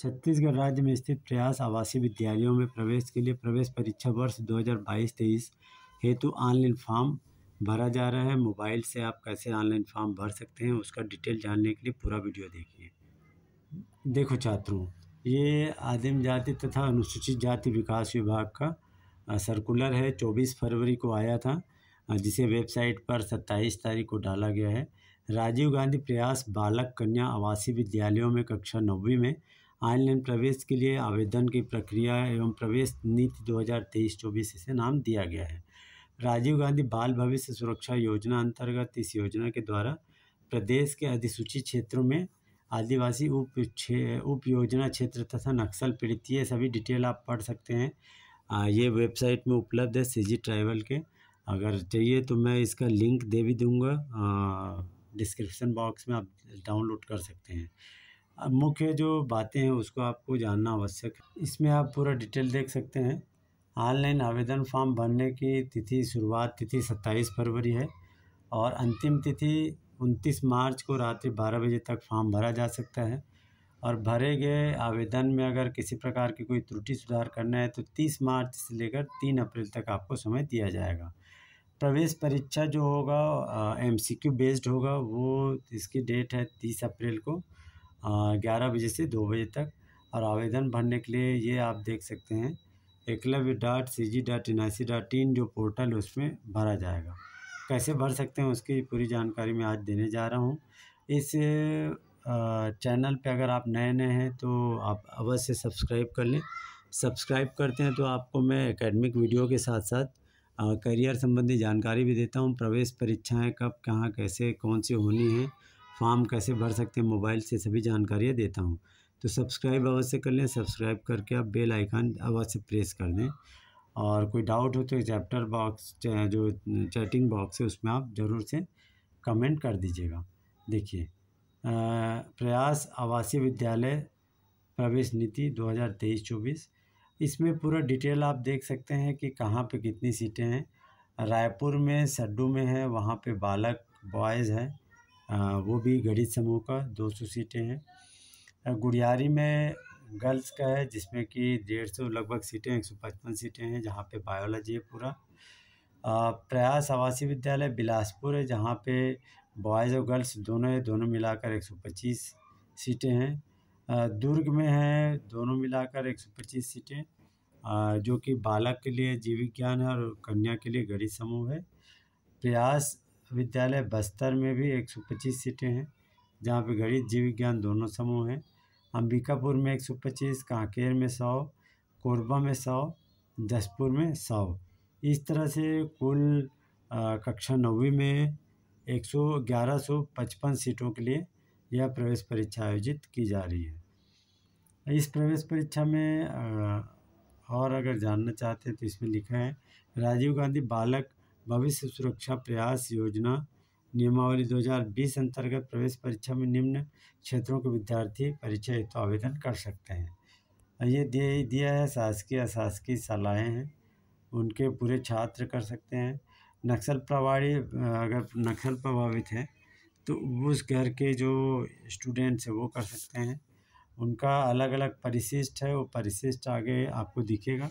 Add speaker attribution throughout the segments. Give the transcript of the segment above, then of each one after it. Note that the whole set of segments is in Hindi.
Speaker 1: छत्तीसगढ़ राज्य में स्थित प्रयास आवासीय विद्यालयों में प्रवेश के लिए प्रवेश परीक्षा वर्ष 2022-23 हेतु ऑनलाइन फॉर्म भरा जा रहा है मोबाइल से आप कैसे ऑनलाइन फॉर्म भर सकते हैं उसका डिटेल जानने के लिए पूरा वीडियो देखिए देखो छात्रों ये आदिम जाति तथा अनुसूचित जाति विकास विभाग का सर्कुलर है चौबीस फरवरी को आया था जिसे वेबसाइट पर सत्ताईस तारीख को डाला गया है राजीव गांधी प्रयास बालक कन्या आवासीय विद्यालयों में कक्षा नौवीं में ऑनलाइन प्रवेश के लिए आवेदन की प्रक्रिया एवं प्रवेश नीति 2023-24 इसे नाम दिया गया है राजीव गांधी बाल भविष्य सुरक्षा योजना अंतर्गत इस योजना के द्वारा प्रदेश के अधिसूचित क्षेत्रों में आदिवासी उप उप योजना क्षेत्र तथा नक्सल पीड़ित ये सभी डिटेल आप पढ़ सकते हैं आ, ये वेबसाइट में उपलब्ध है सी जी के अगर चाहिए तो मैं इसका लिंक दे भी दूँगा डिस्क्रिप्शन बॉक्स में आप डाउनलोड कर सकते हैं अब मुख्य जो बातें हैं उसको आपको जानना आवश्यक है इसमें आप पूरा डिटेल देख सकते हैं ऑनलाइन आवेदन फॉर्म भरने की तिथि शुरुआत तिथि 27 फरवरी है और अंतिम तिथि 29 मार्च को रात्रि 12 बजे तक फॉर्म भरा जा सकता है और भरे गए आवेदन में अगर किसी प्रकार की कोई त्रुटि सुधार करना है तो 30 मार्च से लेकर 3 अप्रैल तक आपको समय दिया जाएगा प्रवेश परीक्षा जो होगा एमसीक्यू बेस्ड होगा वो इसकी डेट है तीस अप्रैल को ग्यारह बजे से दो बजे तक और आवेदन भरने के लिए ये आप देख सकते हैं Eklavya dot C G dot N I C dot in जो पोर्टल उसमें भरा जाएगा कैसे भर सकते हैं उसकी पूरी जानकारी मैं आज देने जा रहा हूँ इस चैनल पे अगर आप नए नए हैं तो आप अवश्य सब्सक्राइब कर लें सब्सक्राइब करते हैं तो आपको मैं एकेडमिक वीडियो के साथ साथ करियर संबंधी जानकारी भी देता हूँ प्रवेश परीक्षाएं कब कहाँ कैसे कौन सी होनी है फॉर्म कैसे भर सकते हैं मोबाइल से सभी जानकारियाँ देता हूँ तो सब्सक्राइब अवश्य कर लें सब्सक्राइब करके आप बेल आइकन अवश्य प्रेस कर दें और कोई डाउट हो तो चैप्टर बॉक्स जो चैटिंग बॉक्स है उसमें आप ज़रूर से कमेंट कर दीजिएगा देखिए प्रयास आवासीय विद्यालय प्रवेश नीति 2023-24 इसमें पूरा डिटेल आप देख सकते हैं कि कहाँ पे कितनी सीटें हैं रायपुर में सड्डू में है वहाँ पे बालक बॉयज़ हैं वो भी गणित समूह का दो सौ सीटें हैं गुड़ियारी में गर्ल्स का है जिसमें कि डेढ़ सौ लगभग सीटें एक सौ पचपन सीटें हैं जहाँ पे बायोलॉजी है पूरा प्रयास आवासीय विद्यालय बिलासपुर है जहाँ पे बॉयज़ और गर्ल्स दोनों है दोनों मिलाकर एक सौ पच्चीस सीटें हैं दुर्ग में है दोनों मिलाकर एक सौ पच्चीस सीटें जो कि बालक के लिए जीविक ज्ञान है और कन्या के लिए गणित समूह है प्रयास विद्यालय बस्तर में भी 125 सीटें हैं जहाँ पे गणित जीव विज्ञान दोनों समूह हैं अंबिकापुर में 125 कांकेर में 100 कोरबा में 100 जसपुर में 100 इस तरह से कुल कक्षा नौवीं में एक सौ ग्यारह सौ पचपन सीटों के लिए यह प्रवेश परीक्षा आयोजित की जा रही है इस प्रवेश परीक्षा में और अगर जानना चाहते हैं तो इसमें लिखा है राजीव गांधी बालक भविष्य सुरक्षा प्रयास योजना नियमावली 2020 अंतर्गत प्रवेश परीक्षा में निम्न क्षेत्रों के विद्यार्थी परीक्षा हेतु तो आवेदन कर सकते हैं ये दिया है शासकीय अशासकीय सलाहें हैं उनके पूरे छात्र कर सकते हैं नक्सल प्रभावी अगर नक्सल प्रभावित हैं तो उस घर के जो स्टूडेंट्स हैं वो कर सकते हैं उनका अलग अलग परिशिष्ट है वो परिशिष्ट आगे आपको दिखेगा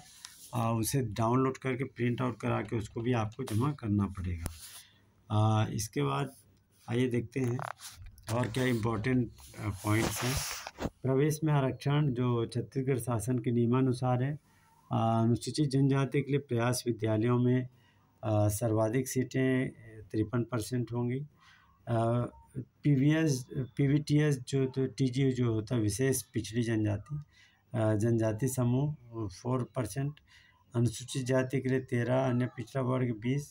Speaker 1: आ, उसे डाउनलोड करके प्रिंट आउट करा के उसको भी आपको जमा करना पड़ेगा आ, इसके बाद आइए देखते हैं और क्या इम्पोर्टेंट पॉइंट्स हैं प्रवेश में आरक्षण जो छत्तीसगढ़ शासन के नियमानुसार है अनुसूचित जनजाति के लिए प्रयास विद्यालयों में सर्वाधिक सीटें तिरपन परसेंट होंगी P V S P V T S जो तो टी जी जो होता है विशेष पिछड़ी जनजाति जनजाति समूह फोर परसेंट अनुसूचित जाति के लिए तेरह अन्य पिछड़ा वर्ग बीस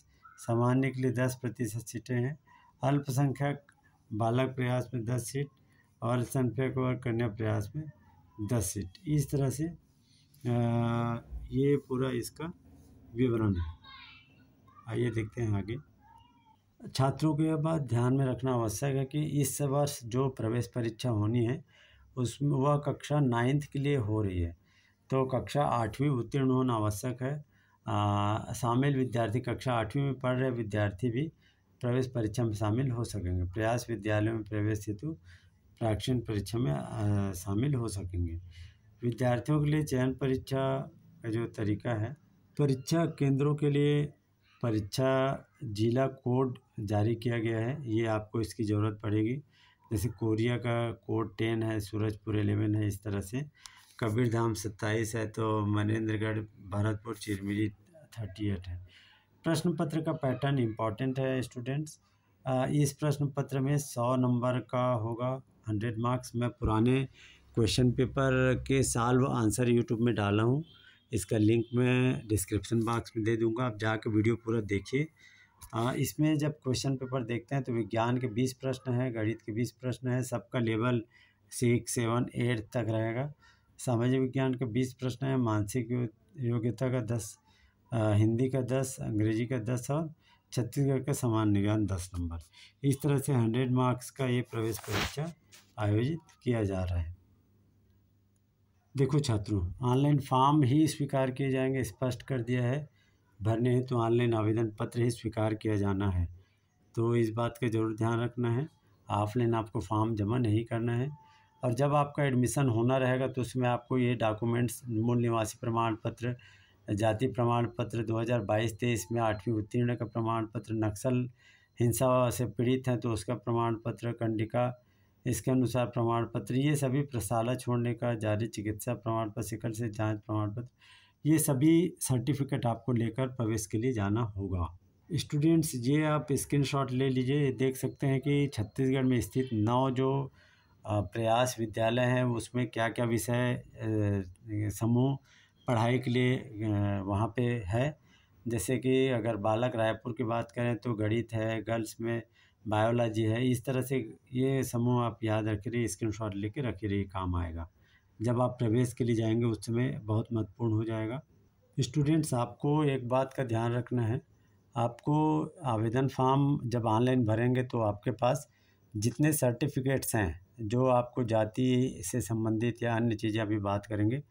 Speaker 1: सामान्य के लिए दस प्रतिशत सीटें हैं अल्पसंख्यक बालक प्रयास में दस सीट और अल्पसंख्यक वर्ग कन्या प्रयास में दस सीट इस तरह से ये पूरा इसका विवरण है आइए देखते हैं आगे छात्रों के बाद ध्यान में रखना आवश्यक है कि इस वर्ष जो प्रवेश परीक्षा होनी है उसमें वह कक्षा नाइन्थ के लिए हो रही है तो कक्षा आठवीं उत्तीर्ण होना आवश्यक है शामिल विद्यार्थी कक्षा आठवीं में पढ़ रहे विद्यार्थी भी प्रवेश परीक्षा में शामिल हो सकेंगे प्रयास विद्यालयों में प्रवेश हेतु प्राक्षण परीक्षा में शामिल हो सकेंगे विद्यार्थियों के लिए चयन परीक्षा का जो तरीका है परीक्षा केंद्रों के लिए परीक्षा जिला कोड जारी किया गया है ये आपको इसकी ज़रूरत पड़ेगी जैसे कोरिया का कोड टेन है सूरजपुर एलेवन है इस तरह से कबीर धाम सत्ताईस है तो मनेंद्रगढ़ भरतपुर चिरमिरी थर्टी एट है प्रश्न पत्र का पैटर्न इम्पॉर्टेंट है स्टूडेंट्स इस प्रश्न पत्र में सौ नंबर का होगा हंड्रेड मार्क्स मैं पुराने क्वेश्चन पेपर के साल्व आंसर यूट्यूब में डाला हूँ इसका लिंक मैं डिस्क्रिप्शन बॉक्स में दे दूँगा आप जाकर वीडियो पूरा देखिए हाँ, इसमें जब क्वेश्चन पेपर देखते हैं तो विज्ञान के बीस प्रश्न हैं गणित के बीस प्रश्न हैं सबका लेवल सिक्स सेवन एट तक रहेगा सामाजिक विज्ञान के बीस प्रश्न हैं मानसिक योग्यता का दस हिंदी का दस अंग्रेजी का दस और छत्तीसगढ़ का समान विज्ञान दस नंबर इस तरह से हंड्रेड मार्क्स का ये प्रवेश परीक्षा आयोजित किया जा रहा है देखो छात्रों ऑनलाइन फॉर्म ही स्वीकार किए जाएंगे स्पष्ट कर दिया है भरने हैं तो ऑनलाइन आवेदन पत्र ही स्वीकार किया जाना है तो इस बात का ज़रूर ध्यान रखना है ऑफलाइन आपको फॉर्म जमा नहीं करना है और जब आपका एडमिशन होना रहेगा तो उसमें आपको ये डॉक्यूमेंट्स मूल निवासी प्रमाण पत्र जाति प्रमाण पत्र 2022-23 में आठवीं उत्तीर्ण का प्रमाण पत्र नक्सल हिंसा से पीड़ित हैं तो उसका प्रमाण पत्र कंडिका इसके अनुसार प्रमाण पत्र ये सभी प्रशाला छोड़ने का जारी चिकित्सा प्रमाण पत्र शिखर से जांच प्रमाण पत्र ये सभी सर्टिफिकेट आपको लेकर प्रवेश के लिए जाना होगा स्टूडेंट्स ये आप स्क्रीनशॉट ले लीजिए देख सकते हैं कि छत्तीसगढ़ में स्थित नौ जो प्रयास विद्यालय हैं उसमें क्या क्या विषय समूह पढ़ाई के लिए वहाँ पे है जैसे कि अगर बालक रायपुर की बात करें तो गणित है गर्ल्स में बायोलॉजी है इस तरह से ये समूह आप याद रख रही स्क्रीन शॉट लेके रखी रही काम आएगा जब आप प्रवेश के लिए जाएंगे उस समय बहुत महत्वपूर्ण हो जाएगा स्टूडेंट्स आपको एक बात का ध्यान रखना है आपको आवेदन फॉर्म जब ऑनलाइन भरेंगे तो आपके पास जितने सर्टिफिकेट्स हैं जो आपको जाति से संबंधित या अन्य चीज़ें अभी बात करेंगे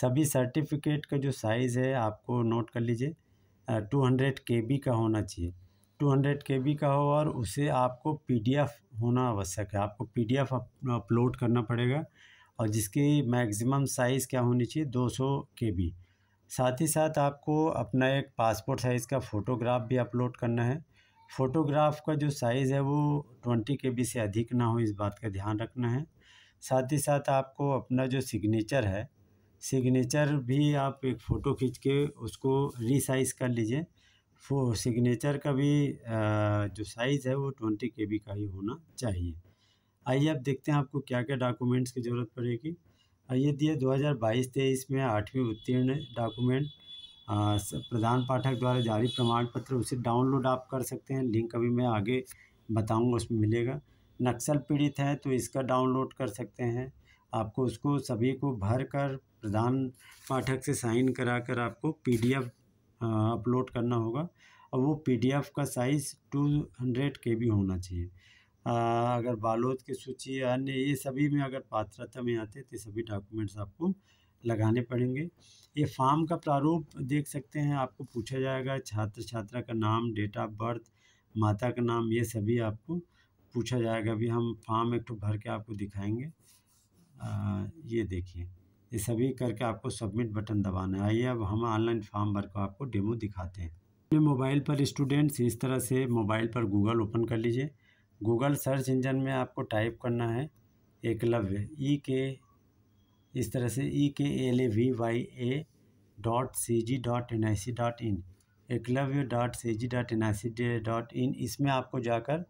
Speaker 1: सभी सर्टिफिकेट का जो साइज़ है आपको नोट कर लीजिए टू हंड्रेड के बी का होना चाहिए टू हंड्रेड के बी का हो और उसे आपको पी डी एफ़ होना आवश्यक है आपको पी डी एफ़ अपलोड करना पड़ेगा और जिसकी मैक्सिमम साइज़ क्या होनी चाहिए 200 सौ के बी साथ ही साथ आपको अपना एक पासपोर्ट साइज़ का फ़ोटोग्राफ भी अपलोड करना है फ़ोटोग्राफ का जो साइज़ है वो ट्वेंटी के बी से अधिक ना हो इस बात का ध्यान रखना है साथ ही साथ आपको अपना जो सिग्नेचर है सिग्नेचर भी आप एक फ़ोटो खींच के उसको रिसाइज कर लीजिए फो सिग्नेचर का भी जो साइज़ है वो ट्वेंटी के बी का ही होना चाहिए आइए अब देखते हैं आपको क्या क्या डॉक्यूमेंट्स की ज़रूरत पड़ेगी ये दिया 2022-23 में आठवीं उत्तीर्ण डॉक्यूमेंट प्रधान पाठक द्वारा जारी प्रमाण पत्र उसे डाउनलोड आप कर सकते हैं लिंक अभी मैं आगे बताऊंगा उसमें मिलेगा नक्सल पीड़ित है तो इसका डाउनलोड कर सकते हैं आपको उसको सभी को भर कर प्रधान पाठक से साइन करा कर आपको पीडीएफ अपलोड करना होगा और वो पीडीएफ का size two hundred K B होना चाहिए अगर बालोद की सूची या अन्य ये सभी में अगर पात्रता में आते तो सभी डॉक्यूमेंट्स आपको लगाने पड़ेंगे ये फॉर्म का प्रारूप देख सकते हैं आपको पूछा जाएगा छात्र छात्रा का नाम डेट ऑफ बर्थ माता का नाम ये सभी आपको पूछा जाएगा अभी हम फॉर्म एक भर के आपको दिखाएंगे आ, ये देखिए ये सभी करके आपको सबमिट बटन दबाना है आइए अब हम ऑनलाइन फॉर्म भर को आपको डेमो दिखाते हैं अपने मोबाइल पर स्टूडेंट्स इस तरह से मोबाइल पर गूगल ओपन कर लीजिए गूगल सर्च इंजन में आपको टाइप करना है एकलव्य ई के इस तरह से E K L A V Y A dot C G dot N I C dot in Eklavya dot C G dot N I C dot in इसमें आपको जाकर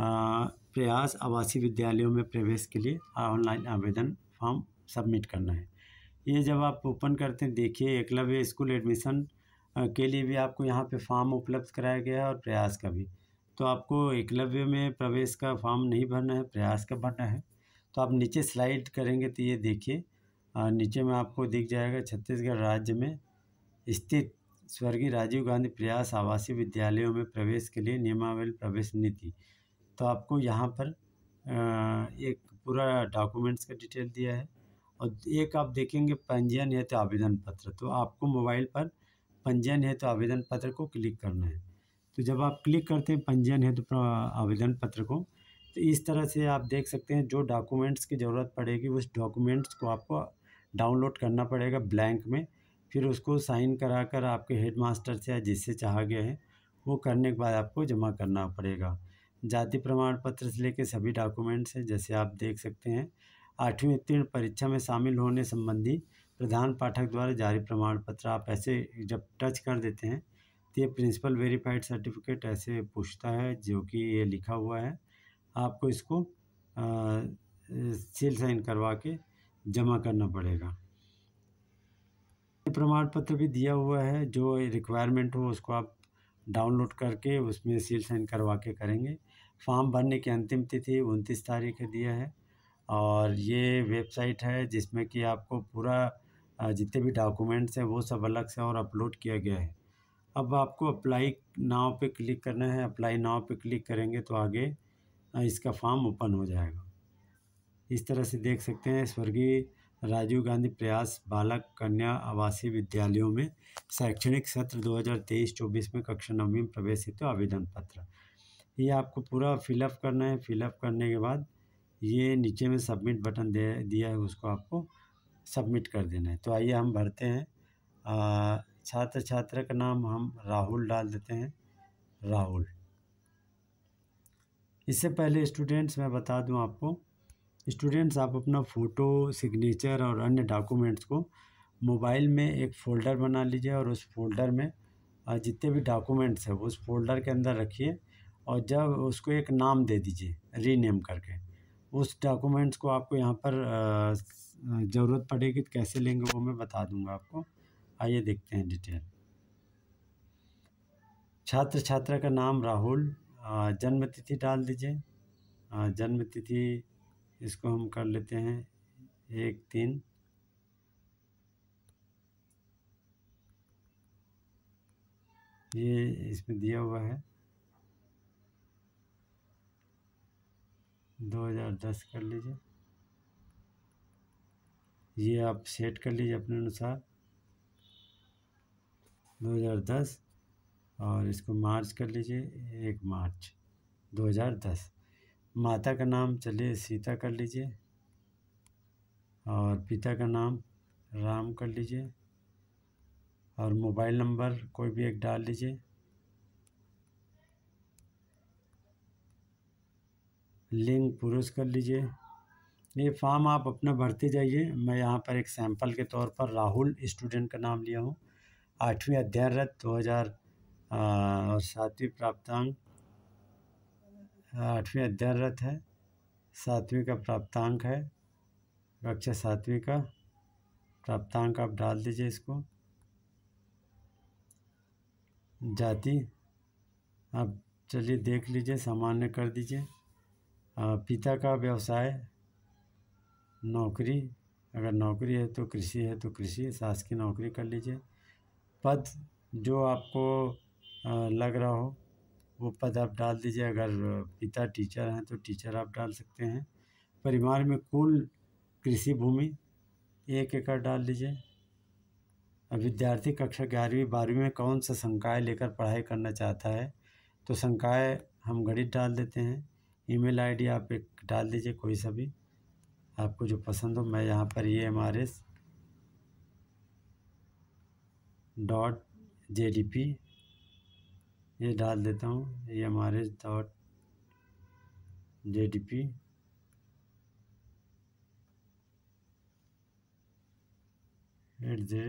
Speaker 1: प्रयास आवासीय विद्यालयों में प्रवेश के लिए ऑनलाइन आवेदन फॉर्म सबमिट करना है ये जब आप ओपन करते हैं देखिए एकलव्य स्कूल एडमिशन के लिए भी आपको यहाँ पे फॉर्म उपलब्ध कराया गया है और प्रयास का भी तो आपको एकलव्य में प्रवेश का फॉर्म नहीं भरना है प्रयास का भरना है तो आप नीचे स्लाइड करेंगे तो ये देखिए नीचे में आपको दिख जाएगा छत्तीसगढ़ राज्य में स्थित स्वर्गीय राजीव गांधी प्रयास आवासीय विद्यालयों में प्रवेश के लिए नियमावली प्रवेश नीति तो आपको यहाँ पर एक पूरा डॉक्यूमेंट्स का डिटेल दिया है और एक आप देखेंगे पंजीयन हेतु तो आवेदन पत्र तो आपको मोबाइल पर पंजीयन हेतु तो आवेदन पत्र को क्लिक करना है तो जब आप क्लिक करते हैं पंजीयन हेतु तो आवेदन पत्र को तो इस तरह से आप देख सकते हैं जो डॉक्यूमेंट्स की ज़रूरत पड़ेगी उस डॉक्यूमेंट्स को आपको डाउनलोड करना पड़ेगा ब्लैंक में फिर उसको साइन करा कर आपके हेड मास्टर से या जिससे चाहा गया है वो करने के बाद आपको जमा करना पड़ेगा जाति प्रमाण पत्र से लेकर सभी डॉक्यूमेंट्स हैं जैसे आप देख सकते हैं आठवीं उत्तीर्ण परीक्षा में शामिल होने संबंधी प्रधान पाठक द्वारा जारी प्रमाण पत्र आप ऐसे जब टच कर देते हैं तो ये प्रिंसिपल वेरीफाइड सर्टिफिकेट ऐसे पूछता है जो कि ये लिखा हुआ है आपको इसको सील साइन करवा के जमा करना पड़ेगा प्रमाण पत्र भी दिया हुआ है जो रिक्वायरमेंट हो उसको आप डाउनलोड करके उसमें सील साइन करवा के करेंगे फॉर्म भरने की अंतिम तिथि उनतीस तारीख दिया है और ये वेबसाइट है जिसमें कि आपको पूरा जितने भी डॉक्यूमेंट्स हैं वो सब अलग से और अपलोड किया गया है अब आपको अप्लाई नाव पे क्लिक करना है अप्लाई नाव पे क्लिक करेंगे तो आगे इसका फॉर्म ओपन हो जाएगा इस तरह से देख सकते हैं स्वर्गीय राजीव गांधी प्रयास बालक कन्या आवासीय विद्यालयों में शैक्षणिक सत्र 2023-24 में कक्षा नवमी में प्रवेश हेतु तो आवेदन पत्र ये आपको पूरा फिलअप करना है फिलअप करने के बाद ये नीचे में सबमिट बटन दे दिया है उसको आपको सबमिट कर देना है तो आइए हम भरते हैं आ, छात्र छात्रा का नाम हम राहुल डाल देते हैं राहुल इससे पहले स्टूडेंट्स मैं बता दूं आपको स्टूडेंट्स आप अपना फ़ोटो सिग्नेचर और अन्य डॉक्यूमेंट्स को मोबाइल में एक फ़ोल्डर बना लीजिए और उस फोल्डर में जितने भी डॉक्यूमेंट्स हैं उस फोल्डर के अंदर रखिए और जब उसको एक नाम दे दीजिए रीनेम करके उस डॉक्यूमेंट्स को आपको यहाँ पर ज़रूरत पड़ेगी तो कैसे लेंगे वो मैं बता दूँगा आपको आइए देखते हैं डिटेल छात्र छात्रा का नाम राहुल जन्म तिथि डाल दीजिए जन्म तिथि इसको हम कर लेते हैं एक तीन ये इसमें दिया हुआ है 2010 कर लीजिए ये आप सेट कर लीजिए अपने अनुसार 2010 और इसको मार्च कर लीजिए एक मार्च 2010 माता का नाम चलिए सीता कर लीजिए और पिता का नाम राम कर लीजिए और मोबाइल नंबर कोई भी एक डाल लीजिए लिंक पुरुष कर लीजिए ये फॉर्म आप अपना भरते जाइए मैं यहाँ पर एक सैंपल के तौर पर राहुल स्टूडेंट का नाम लिया हूँ आठवीं अध्यायरत दो हज़ार और सातवीं प्राप्तांक आठवीं अध्ययनरत है सातवीं का प्राप्तांक है कक्षा सातवीं का प्राप्तांक आप डाल दीजिए इसको जाति आप चलिए देख लीजिए सामान्य कर दीजिए पिता का व्यवसाय नौकरी अगर नौकरी है तो कृषि है तो कृषि सास की नौकरी कर लीजिए पद जो आपको लग रहा हो वो पद आप डाल दीजिए अगर पिता टीचर हैं तो टीचर आप डाल सकते हैं परिवार में कुल कृषि भूमि एक एकड़ डाल दीजिए विद्यार्थी कक्षा ग्यारहवीं बारहवीं में कौन सा संकाय लेकर पढ़ाई करना चाहता है तो संकाय हम गणित डाल देते हैं ईमेल आईडी आप एक डाल दीजिए कोई सा भी आपको जो पसंद हो मैं यहाँ पर E M R S dot J D P ये डाल देता हूँ ये हमारे dot J D P at the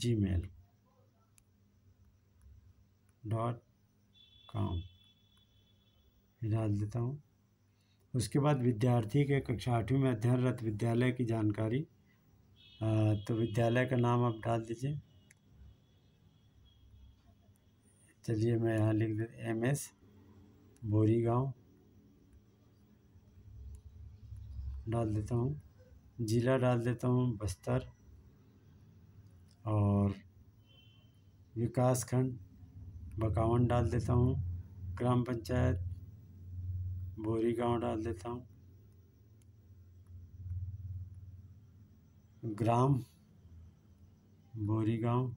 Speaker 1: gmail dot com डाल देता हूँ उसके बाद विद्यार्थी के कक्षा आठवीं में अध्ययनरत विद्यालय की जानकारी तो विद्यालय का नाम आप डाल दीजिए चलिए मैं यहाँ लिख दे एम एस बोरी गाँव डाल देता हूँ ज़िला डाल देता हूँ बस्तर और विकास खंड बकावन डाल देता हूँ ग्राम पंचायत बोरी गाँव डाल देता हूँ ग्राम बोरीगांव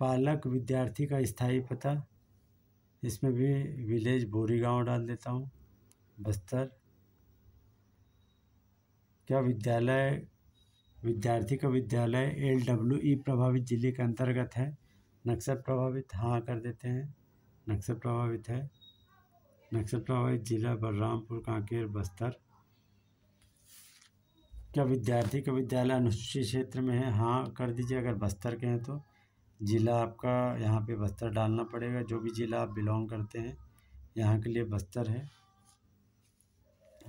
Speaker 1: पालक विद्यार्थी का स्थाई पता इसमें भी विलेज बोरीगांव डाल देता हूँ बस्तर क्या विद्यालय विद्यार्थी का विद्यालय एल डब्ल्यू ई प्रभावित जिले के अंतर्गत है नक्सल प्रभावित हाँ कर देते हैं नक्सल प्रभावित है नक्सल प्रभावित जिला बलरामपुर कांकेर बस्तर क्या विद्यार्थी का विद्यालय अनुसूचित क्षेत्र में है हाँ कर दीजिए अगर बस्तर के हैं तो ज़िला आपका यहाँ पे बस्तर डालना पड़ेगा जो भी ज़िला आप बिलोंग करते हैं यहाँ के लिए बस्तर है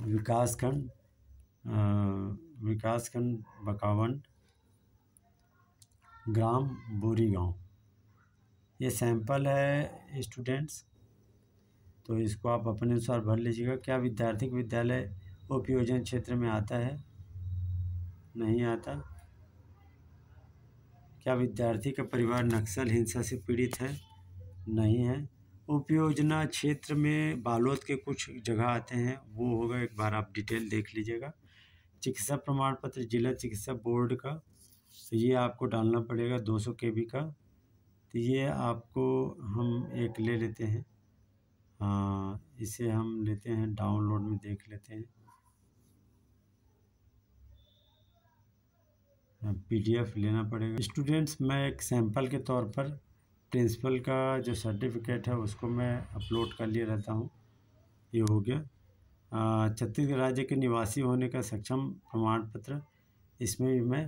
Speaker 1: विकासखंड विकासखंड बकावंड ग्राम बोरी गाँव ये सैंपल है स्टूडेंट्स तो इसको आप अपने अनुसार भर लीजिएगा क्या विद्यार्थी विद्यालय उपयोजन क्षेत्र में आता है नहीं आता क्या विद्यार्थी का परिवार नक्सल हिंसा से पीड़ित है नहीं है उपयोजना क्षेत्र में बालोद के कुछ जगह आते हैं वो होगा एक बार आप डिटेल देख लीजिएगा चिकित्सा प्रमाण पत्र जिला चिकित्सा बोर्ड का तो ये आपको डालना पड़ेगा 200 बी का तो ये आपको हम एक ले लेते हैं इसे हम लेते हैं डाउनलोड में देख लेते हैं पीडीएफ लेना पड़ेगा स्टूडेंट्स मैं एक सैंपल के तौर पर प्रिंसिपल का जो सर्टिफिकेट है उसको मैं अपलोड कर लिए रहता हूँ ये हो गया छत्तीसगढ़ राज्य के निवासी होने का सक्षम प्रमाण पत्र इसमें भी मैं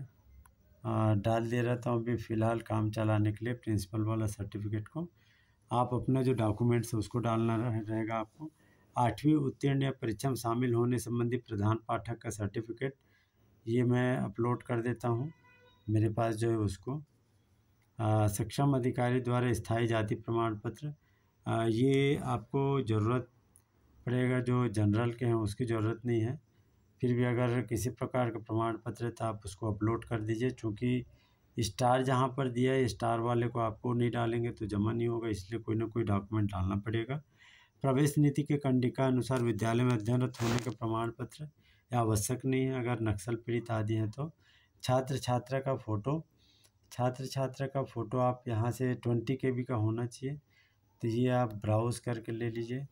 Speaker 1: डाल दे रहता हूँ अभी फ़िलहाल काम चलाने के लिए प्रिंसिपल वाला सर्टिफिकेट को आप अपना जो डॉक्यूमेंट्स है उसको डालना रहेगा आपको आठवीं उत्तीर्ण या परीक्षा में शामिल होने संबंधी प्रधान पाठक का सर्टिफिकेट ये मैं अपलोड कर देता हूँ मेरे पास जो है उसको सक्षम अधिकारी द्वारा स्थायी जाति प्रमाण पत्र आ, ये आपको ज़रूरत पड़ेगा जो जनरल के हैं उसकी ज़रूरत नहीं है फिर भी अगर किसी प्रकार का प्रमाण पत्र है तो आप उसको अपलोड कर दीजिए चूँकि स्टार जहाँ पर दिया है स्टार वाले को आपको नहीं डालेंगे तो जमा नहीं होगा इसलिए कोई ना कोई डॉक्यूमेंट डालना पड़ेगा प्रवेश नीति के कंडिका अनुसार विद्यालय में अध्ययनरत होने का प्रमाण पत्र आवश्यक नहीं है अगर नक्सल पीड़ित आदि हैं तो छात्र छात्रा का फ़ोटो छात्र छात्रा का फ़ोटो आप यहाँ से ट्वेंटी के का होना चाहिए तो ये आप ब्राउज़ करके ले लीजिए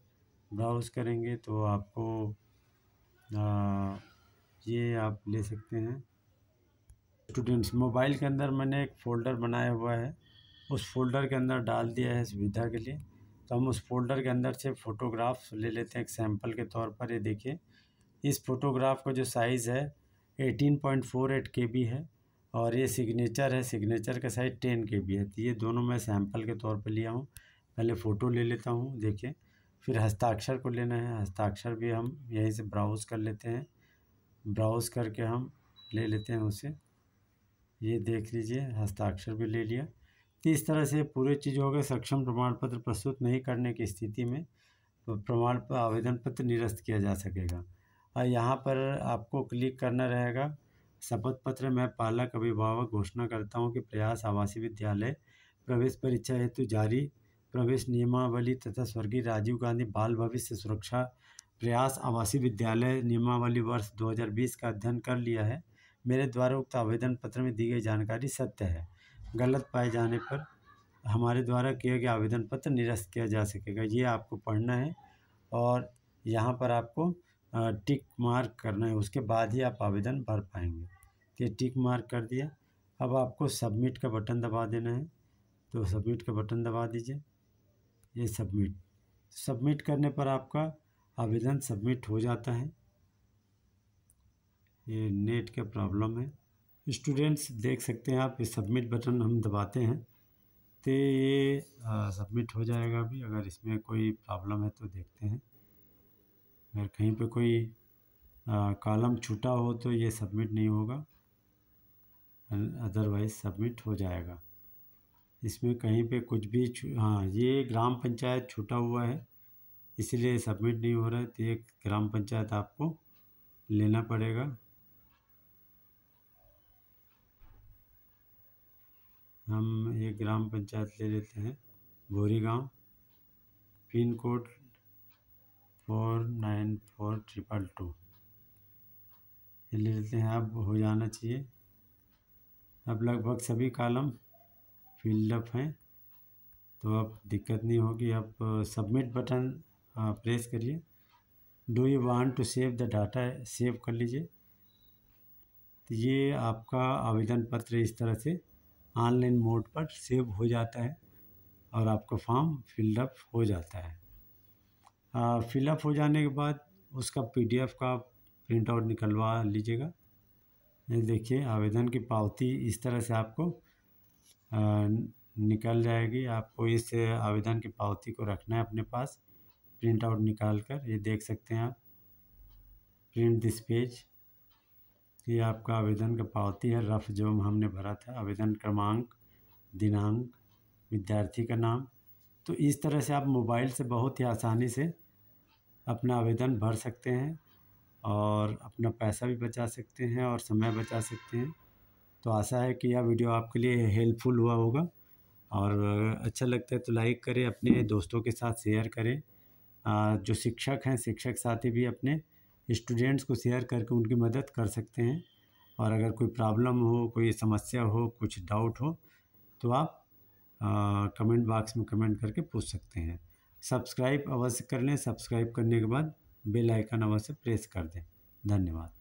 Speaker 1: ब्राउज़ करेंगे तो आपको आ, ये आप ले सकते हैं स्टूडेंट्स मोबाइल के अंदर मैंने एक फ़ोल्डर बनाया हुआ है उस फोल्डर के अंदर डाल दिया है सुविधा के लिए तो हम उस फोल्डर के अंदर से फ़ोटोग्राफ्स ले लेते हैं एक सैम्पल के तौर पर ये देखिए इस फोटोग्राफ का जो साइज़ है eighteen point four eight K B है और ये सिग्नेचर है सिग्नेचर का साइज़ टेन के बी है तो ये दोनों मैं सैम्पल के तौर पर लिया हूँ पहले फ़ोटो ले लेता हूँ देखिए फिर हस्ताक्षर को लेना है हस्ताक्षर भी हम यहीं से ब्राउज़ कर लेते हैं ब्राउज़ करके हम ले लेते हैं उसे ये देख लीजिए हस्ताक्षर भी ले लिया तो इस तरह से पूरे चीज़ हो गए सक्षम प्रमाण पत्र प्रस्तुत नहीं करने की स्थिति में प्रमाण आवेदन पत्र निरस्त किया जा सकेगा और यहाँ पर आपको क्लिक करना रहेगा शपथ पत्र में पालक अभिभावक घोषणा करता हूँ कि प्रयास आवासीय विद्यालय प्रवेश परीक्षा हेतु जारी प्रवेश नियमावली तथा स्वर्गीय राजीव गांधी बाल भविष्य सुरक्षा प्रयास आवासीय विद्यालय नियमावली वर्ष 2020 का अध्ययन कर लिया है मेरे द्वारा उक्त आवेदन पत्र में दी गई जानकारी सत्य है गलत पाए जाने पर हमारे द्वारा किया गया आवेदन पत्र निरस्त किया जा सकेगा ये आपको पढ़ना है और यहाँ पर आपको टिक मार्क करना है उसके बाद ही आप आवेदन भर पाएंगे तो ये टिक मार्क कर दिया अब आपको सबमिट का बटन दबा देना है तो सबमिट का बटन दबा दीजिए ये सबमिट सबमिट करने पर आपका आवेदन सबमिट हो जाता है ये नेट का प्रॉब्लम है स्टूडेंट्स देख सकते हैं आप ये सबमिट बटन हम दबाते हैं तो ये सबमिट हो जाएगा अभी अगर इसमें कोई प्रॉब्लम है तो देखते हैं अगर कहीं पे कोई कॉलम छूटा हो तो ये सबमिट नहीं होगा अदरवाइज़ सबमिट हो जाएगा इसमें कहीं पे कुछ भी हाँ ये ग्राम पंचायत छूटा हुआ है इसलिए सबमिट नहीं हो रहा है तो ये ग्राम पंचायत आपको लेना पड़ेगा हम एक ग्राम पंचायत ले लेते हैं भोरी गांव pin code four nine four triple two ले लेते हैं अब हो जाना चाहिए अब लगभग सभी कॉलम फिल्डअप हैं तो अब दिक्कत नहीं होगी अब सबमिट बटन प्रेस करिए do you want to save the data save कर लीजिए तो ये आपका आवेदन पत्र इस तरह से ऑनलाइन मोड पर सेव हो जाता है और आपका फॉर्म फिलअप हो जाता है फिलअप हो जाने के बाद उसका पीडीएफ का प्रिंट आउट निकलवा लीजिएगा देखिए आवेदन की पावती इस तरह से आपको आ, निकल जाएगी आपको इस आवेदन की पावती को रखना है अपने पास प्रिंट आउट निकाल कर ये देख सकते हैं आप प्रिंट दिस पेज ये आपका आवेदन का पावती है रफ जो हमने भरा था आवेदन क्रमांक दिनांक विद्यार्थी का नाम तो इस तरह से आप मोबाइल से बहुत ही आसानी से अपना आवेदन भर सकते हैं और अपना पैसा भी बचा सकते हैं और समय बचा सकते हैं तो आशा है कि यह वीडियो आपके लिए हेल्पफुल हुआ होगा और अच्छा लगता है तो लाइक करें अपने दोस्तों के साथ शेयर करें जो शिक्षक हैं शिक्षक साथी भी अपने स्टूडेंट्स को शेयर करके उनकी मदद कर सकते हैं और अगर कोई प्रॉब्लम हो कोई समस्या हो कुछ डाउट हो तो आप आ, कमेंट बॉक्स में कमेंट करके पूछ सकते हैं सब्सक्राइब अवश्य कर लें सब्सक्राइब करने के बाद बेल आइकन अवश्य प्रेस कर दें धन्यवाद